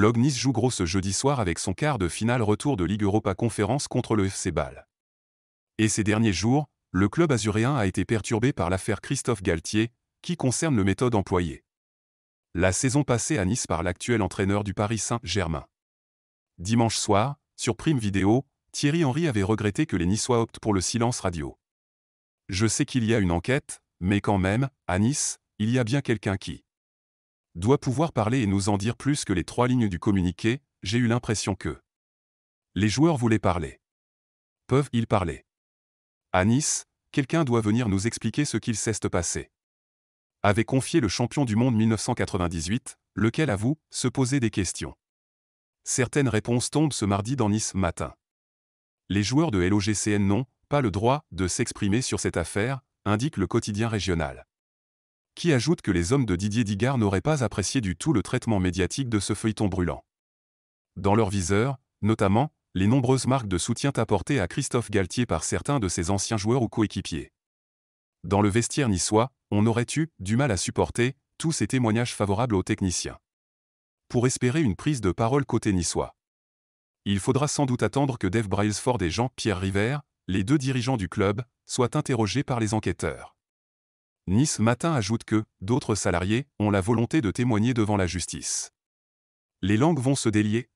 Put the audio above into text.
L'Ognis joue gros ce jeudi soir avec son quart de finale retour de Ligue Europa Conférence contre le FC Bâle. Et ces derniers jours, le club azuréen a été perturbé par l'affaire Christophe Galtier, qui concerne le méthode employée. La saison passée à Nice par l'actuel entraîneur du Paris Saint-Germain. Dimanche soir, sur Prime Vidéo, Thierry Henry avait regretté que les Niçois optent pour le silence radio. Je sais qu'il y a une enquête, mais quand même, à Nice, il y a bien quelqu'un qui doit pouvoir parler et nous en dire plus que les trois lignes du communiqué, j'ai eu l'impression que les joueurs voulaient parler. Peuvent-ils parler À Nice, quelqu'un doit venir nous expliquer ce qu'il s'est passé. Avait confié le champion du monde 1998, lequel avoue se poser des questions. Certaines réponses tombent ce mardi dans Nice matin. Les joueurs de LOGCN n'ont pas le droit de s'exprimer sur cette affaire, indique le quotidien régional qui ajoute que les hommes de Didier Digard n'auraient pas apprécié du tout le traitement médiatique de ce feuilleton brûlant. Dans leur viseur, notamment, les nombreuses marques de soutien apportées à Christophe Galtier par certains de ses anciens joueurs ou coéquipiers. Dans le vestiaire niçois, on aurait eu du mal à supporter tous ces témoignages favorables aux techniciens. Pour espérer une prise de parole côté niçois, il faudra sans doute attendre que Dave Brailsford et Jean-Pierre River, les deux dirigeants du club, soient interrogés par les enquêteurs. Nice Matin ajoute que, d'autres salariés, ont la volonté de témoigner devant la justice. Les langues vont se délier,